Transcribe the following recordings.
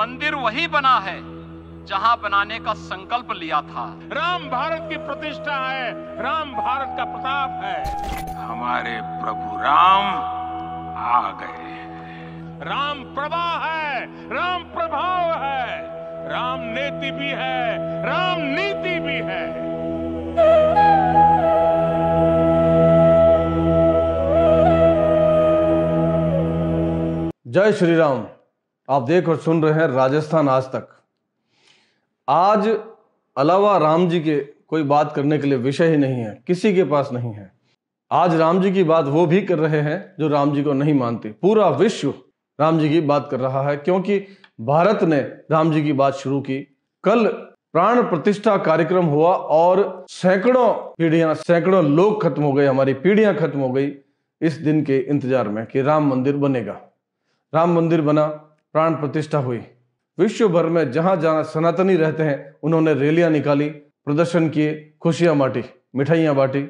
मंदिर वही बना है जहां बनाने का संकल्प लिया था राम भारत की प्रतिष्ठा है राम भारत का प्रताप है हमारे प्रभु राम आ गए राम प्रभा है राम प्रभाव है राम नीति भी है राम नीति भी है जय श्री राम आप देख और सुन रहे हैं राजस्थान आज तक आज अलावा राम जी के कोई बात करने के लिए विषय ही नहीं है किसी के पास नहीं है आज राम जी की बात वो भी कर रहे हैं जो राम जी को नहीं मानते पूरा विश्व राम जी की बात कर रहा है क्योंकि भारत ने राम जी की बात शुरू की कल प्राण प्रतिष्ठा कार्यक्रम हुआ और सैकड़ों पीढ़ियां सैकड़ों लोग खत्म हो गए हमारी पीढ़ियां खत्म हो गई इस दिन के इंतजार में कि राम मंदिर बनेगा राम मंदिर बना प्राण प्रतिष्ठा हुई विश्व भर में जहां जहां सनातनी रहते हैं उन्होंने रैलियां निकाली प्रदर्शन किए खुशियां बांटी मिठाइयां बांटी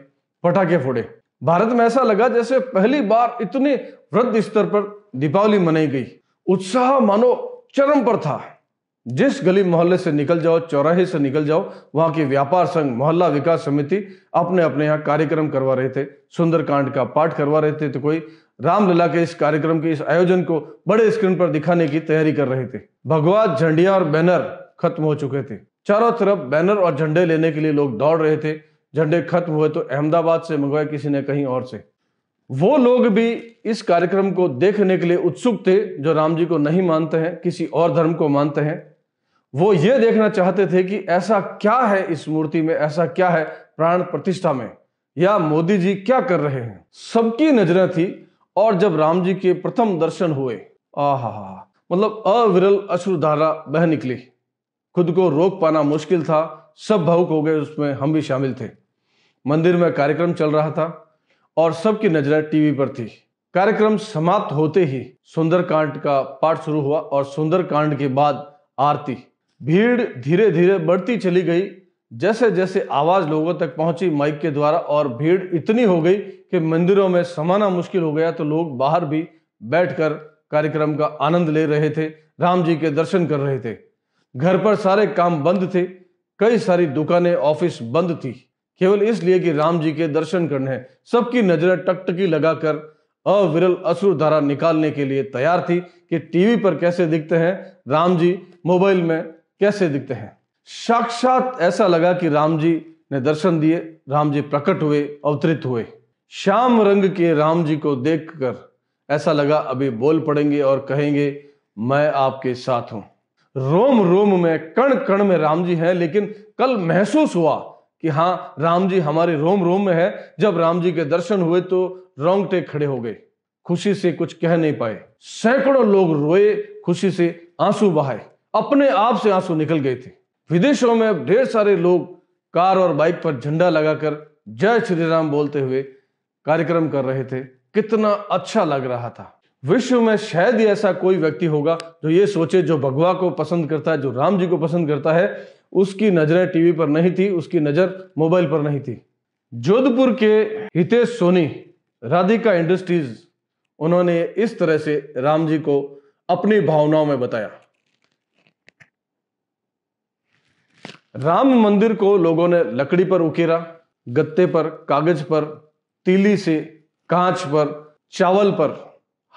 पटाखे फोड़े भारत में ऐसा लगा जैसे पहली बार इतने वृद्ध स्तर पर दीपावली मनाई गई उत्साह मानो चरम पर था जिस गली मोहल्ले से निकल जाओ चौराहे से निकल जाओ वहां के व्यापार संघ मोहल्ला विकास समिति अपने अपने यहाँ कार्यक्रम करवा रहे थे सुंदरकांड का पाठ करवा रहे थे तो कोई रामलला के इस कार्यक्रम के इस आयोजन को बड़े स्क्रीन पर दिखाने की तैयारी कर रहे थे भगवा झंडिया और बैनर खत्म हो चुके थे चारों तरफ बैनर और झंडे लेने के लिए लोग दौड़ रहे थे झंडे खत्म हुए तो अहमदाबाद से मंगवाए किसी ने कहीं और से वो लोग भी इस कार्यक्रम को देखने के लिए उत्सुक थे जो राम जी को नहीं मानते हैं किसी और धर्म को मानते हैं वो ये देखना चाहते थे कि ऐसा क्या है इस मूर्ति में ऐसा क्या है प्राण प्रतिष्ठा में या मोदी जी क्या कर रहे हैं सबकी नजरें थी और जब राम जी के प्रथम दर्शन हुए आह मतलब अविरल अश्रुधारा बह निकली खुद को रोक पाना मुश्किल था सब भावुक हो गए उसमें हम भी शामिल थे मंदिर में कार्यक्रम चल रहा था और सबकी नजरें टीवी पर थी कार्यक्रम समाप्त होते ही सुंदरकांड का पाठ शुरू हुआ और सुंदरकांड के बाद आरती भीड़ धीरे धीरे बढ़ती चली गई जैसे जैसे आवाज लोगों तक पहुंची माइक के द्वारा और भीड़ इतनी हो गई कि मंदिरों में समाना मुश्किल हो गया तो लोग बाहर भी बैठकर कार्यक्रम का आनंद ले रहे थे राम जी के दर्शन कर रहे थे घर पर सारे काम बंद थे कई सारी दुकानें ऑफिस बंद थी केवल इसलिए कि राम जी के दर्शन करने हैं सबकी नजरें टकटकी लगाकर अविरल असुर धारा निकालने के लिए तैयार थी कि टीवी पर कैसे दिखते हैं राम जी मोबाइल में कैसे दिखते हैं साक्षात ऐसा लगा कि राम जी ने दर्शन दिए राम जी प्रकट हुए अवतरित हुए श्याम रंग के राम जी को देखकर ऐसा लगा अभी बोल पड़ेंगे और कहेंगे मैं आपके साथ हूं रोम रोम में कण कण में राम जी हैं लेकिन कल महसूस हुआ कि हाँ राम जी हमारे रोम रोम में है जब राम जी के दर्शन हुए तो रोंगटे खड़े हो गए खुशी से कुछ कह नहीं पाए सैकड़ों लोग रोए खुशी से आंसू बहाए अपने आप से आंसू निकल गए थे विदेशों में ढेर सारे लोग कार और बाइक पर झंडा लगाकर जय श्री राम बोलते हुए कार्यक्रम कर रहे थे कितना अच्छा लग रहा था विश्व में शायद ही ऐसा कोई व्यक्ति होगा जो ये सोचे जो भगवा को पसंद करता है जो राम जी को पसंद करता है उसकी नजरें टीवी पर नहीं थी उसकी नजर मोबाइल पर नहीं थी जोधपुर के हितेश सोनी राधिका इंडस्ट्रीज उन्होंने इस तरह से राम जी को अपनी भावनाओं में बताया राम मंदिर को लोगों ने लकड़ी पर उकेरा गत्ते पर कागज पर तीली से कांच पर चावल पर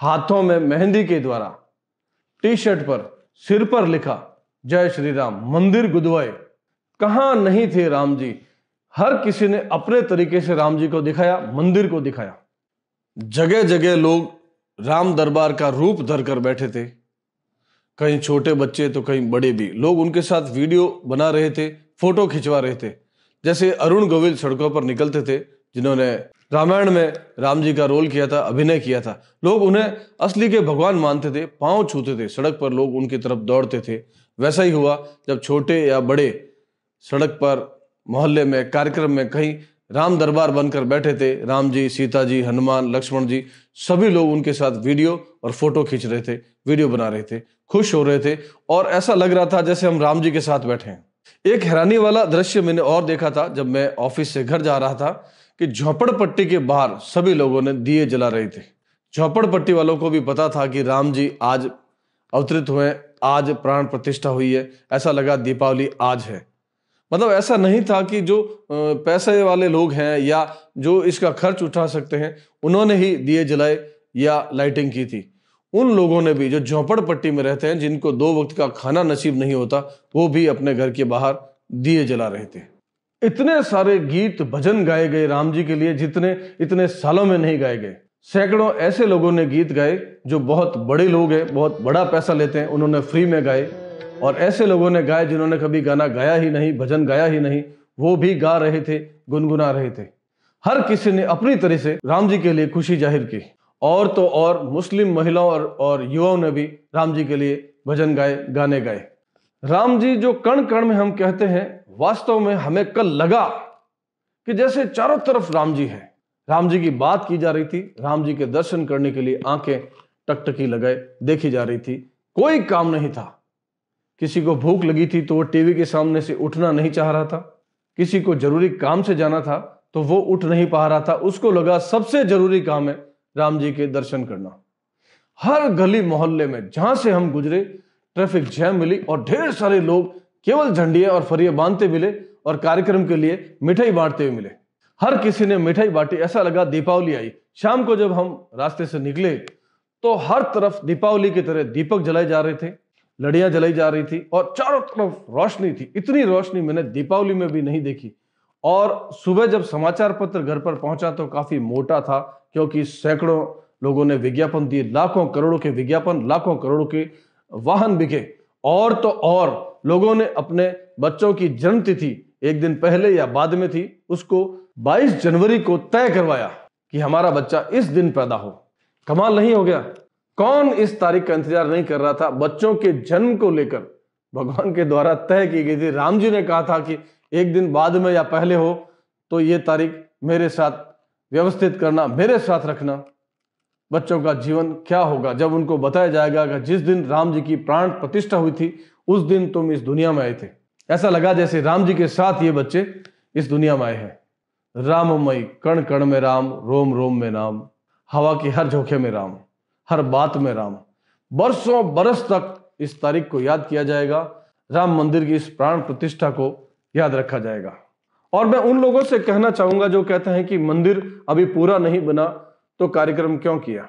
हाथों में मेहंदी के द्वारा टी शर्ट पर सिर पर लिखा जय श्री राम मंदिर गुदवाए कहा नहीं थे राम जी हर किसी ने अपने तरीके से राम जी को दिखाया मंदिर को दिखाया जगह जगह लोग राम दरबार का रूप धर कर बैठे थे कहीं छोटे बच्चे तो कहीं बड़े भी लोग उनके साथ वीडियो बना रहे थे फोटो खिंचवा रहे थे जैसे अरुण गोविल सड़कों पर निकलते थे जिन्होंने रामायण में राम जी का रोल किया था अभिनय किया था लोग उन्हें असली के भगवान मानते थे पांव छूते थे सड़क पर लोग उनकी तरफ दौड़ते थे वैसा ही हुआ जब छोटे या बड़े सड़क पर मोहल्ले में कार्यक्रम में कहीं राम दरबार बनकर बैठे थे राम जी सीता जी हनुमान लक्ष्मण जी सभी लोग उनके साथ वीडियो और फोटो खींच रहे थे वीडियो बना रहे थे खुश हो रहे थे और ऐसा लग रहा था जैसे हम राम जी के साथ बैठे हैं एक हैरानी वाला दृश्य मैंने और देखा था जब मैं ऑफिस से घर जा रहा था कि झोपड़पट्टी के बाहर सभी लोगों ने दिए जला रहे थे झोपड़पट्टी वालों को भी पता था कि राम जी आज अवतरित हुए आज प्राण प्रतिष्ठा हुई है ऐसा लगा दीपावली आज है मतलब ऐसा नहीं था कि जो पैसे वाले लोग हैं या जो इसका खर्च उठा सकते हैं उन्होंने ही दिए जलाए या लाइटिंग की थी उन लोगों ने भी जो झोंपड़पट्टी में रहते हैं जिनको दो वक्त का खाना नसीब नहीं होता वो भी अपने घर के बाहर दिए जला रहे थे इतने सारे गीत भजन गाए गए राम जी के लिए जितने इतने सालों में नहीं गाए गए सैकड़ों ऐसे लोगों ने गीत गाए जो बहुत बड़े लोग हैं बहुत बड़ा पैसा लेते हैं उन्होंने फ्री में गाए और ऐसे लोगों ने गाए जिन्होंने कभी गाना गाया ही नहीं भजन गाया ही नहीं वो भी गा रहे थे गुनगुना रहे थे हर किसी ने अपनी तरह से राम जी के लिए खुशी जाहिर की और तो और मुस्लिम महिलाओं और, और युवाओं ने भी राम जी के लिए भजन गाए गाने गाए राम जी जो कण कण में हम कहते हैं वास्तव में हमें कल लगा कि जैसे चारों तरफ राम जी हैं राम जी की बात की जा रही थी राम जी के दर्शन करने के लिए आंखें टकटकी लगाए देखी जा रही थी कोई काम नहीं था किसी को भूख लगी थी तो वो टीवी के सामने से उठना नहीं चाह रहा था किसी को जरूरी काम से जाना था तो वो उठ नहीं पा रहा था उसको लगा सबसे जरूरी काम है राम जी के दर्शन करना हर गली मोहल्ले में जहां से हम गुजरे ट्रैफिक जैम मिली और ढेर सारे लोग केवल झंडिया और फरिए बांधते मिले और कार्यक्रम के लिए मिठाई बांटते हुए मिले हर किसी ने मिठाई बांटी ऐसा लगा दीपावली आई शाम को जब हम रास्ते से निकले तो हर तरफ दीपावली की तरह दीपक जलाए जा रहे थे लड़ियां जलाई जा रही थी और चारों तरफ रोशनी थी इतनी रोशनी मैंने दीपावली में भी नहीं देखी और सुबह जब समाचार पत्र घर पर पहुंचा तो काफी मोटा था क्योंकि सैकड़ों लोगों ने विज्ञापन दिए लाखों करोड़ों के विज्ञापन लाखों करोड़ों के वाहन बिके और तो और लोगों ने अपने बच्चों की जन्मतिथि एक दिन पहले या बाद में थी उसको 22 जनवरी को तय करवाया कि हमारा बच्चा इस दिन पैदा हो कमाल नहीं हो गया कौन इस तारीख का इंतजार नहीं कर रहा था बच्चों के जन्म को लेकर भगवान के द्वारा तय की गई थी राम जी ने कहा था कि एक दिन बाद में या पहले हो तो ये तारीख मेरे साथ व्यवस्थित करना मेरे साथ रखना बच्चों का जीवन क्या होगा जब उनको बताया जाएगा कि जिस दिन राम जी की प्राण प्रतिष्ठा हुई थी उस दिन तुम इस दुनिया में आए थे ऐसा लगा जैसे राम जी के साथ ये बच्चे इस दुनिया में आए हैं मई कण कण में राम रोम रोम में राम हवा के हर झोंके में राम हर बात में राम बरसों बरस तक इस तारीख को याद किया जाएगा राम मंदिर की इस प्राण प्रतिष्ठा को याद रखा जाएगा और मैं उन लोगों से कहना चाहूंगा जो कहते हैं कि मंदिर अभी पूरा नहीं बना तो कार्यक्रम क्यों किया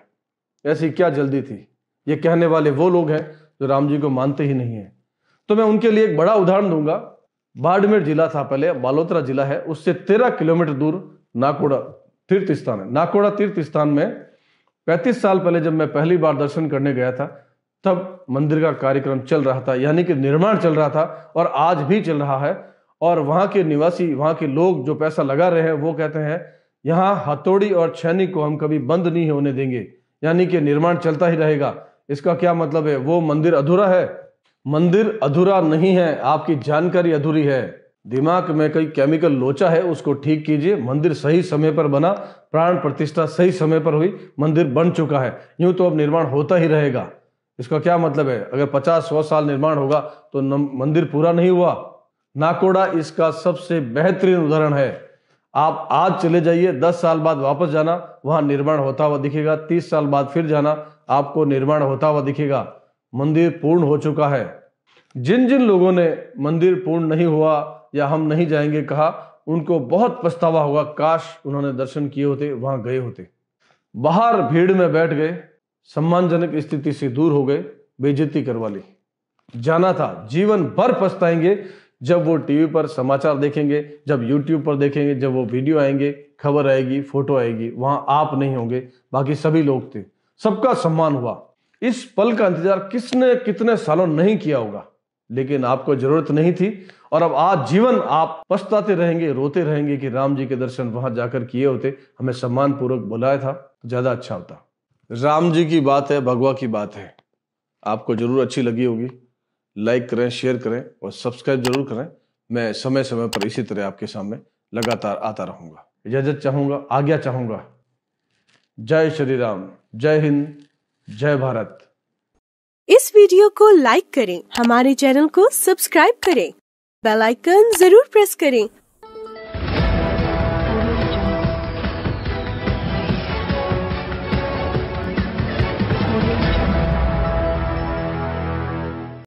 ऐसी क्या जल्दी थी ये कहने वाले वो लोग हैं जो राम जी को मानते ही नहीं है तो मैं उनके लिए एक बड़ा उदाहरण दूंगा बाड़मेर जिला था पहले बालोतरा जिला है उससे तेरह किलोमीटर दूर नाकोड़ा तीर्थ स्थान है नाकोड़ा तीर्थ स्थान में पैंतीस साल पहले जब मैं पहली बार दर्शन करने गया था तब मंदिर का कार्यक्रम चल रहा था यानी कि निर्माण चल रहा था और आज भी चल रहा है और वहाँ के निवासी वहाँ के लोग जो पैसा लगा रहे हैं वो कहते हैं यहाँ हथौड़ी और छैनी को हम कभी बंद नहीं होने देंगे यानी कि निर्माण चलता ही रहेगा इसका क्या मतलब है वो मंदिर अधूरा है मंदिर अधूरा नहीं है आपकी जानकारी अधूरी है दिमाग में कई केमिकल लोचा है उसको ठीक कीजिए मंदिर सही समय पर बना प्राण प्रतिष्ठा सही समय पर हुई मंदिर बन चुका है यूं तो अब निर्माण होता ही रहेगा इसका क्या मतलब है अगर पचास सौ साल निर्माण होगा तो मंदिर पूरा नहीं हुआ नाकोड़ा इसका सबसे बेहतरीन उदाहरण है आप आज चले जाइए दस साल बाद वापस जाना वहां निर्माण होता हुआ दिखेगा तीस साल बाद फिर जाना आपको निर्माण होता हुआ दिखेगा मंदिर पूर्ण हो चुका है जिन जिन लोगों ने मंदिर पूर्ण नहीं हुआ या हम नहीं जाएंगे कहा उनको बहुत पछतावा हुआ काश उन्होंने दर्शन किए होते वहां गए होते बाहर भीड़ में बैठ गए सम्मानजनक स्थिति से दूर हो गए बेजती करवा ली जाना था जीवन भर पछताएंगे जब वो टीवी पर समाचार देखेंगे जब यूट्यूब पर देखेंगे जब वो वीडियो आएंगे खबर आएगी फोटो आएगी वहां आप नहीं होंगे बाकी सभी लोग थे सबका सम्मान हुआ इस पल का इंतजार किसने कितने सालों नहीं किया होगा लेकिन आपको जरूरत नहीं थी और अब आज जीवन आप पछताते रहेंगे रोते रहेंगे कि राम जी के दर्शन वहां जाकर किए होते हमें सम्मान पूर्वक बुलाया था तो ज्यादा अच्छा होता राम जी की बात है भगवा की बात है आपको जरूर अच्छी लगी होगी लाइक करें शेयर करें और सब्सक्राइब जरूर करें मैं समय समय पर इसी तरह आपके सामने लगातार आता रहूंगा इजाजत चाहूंगा आज्ञा चाहूंगा जय श्री राम जय हिंद जय भारत इस वीडियो को लाइक करें हमारे चैनल को सब्सक्राइब करें बेल आइकन जरूर प्रेस करें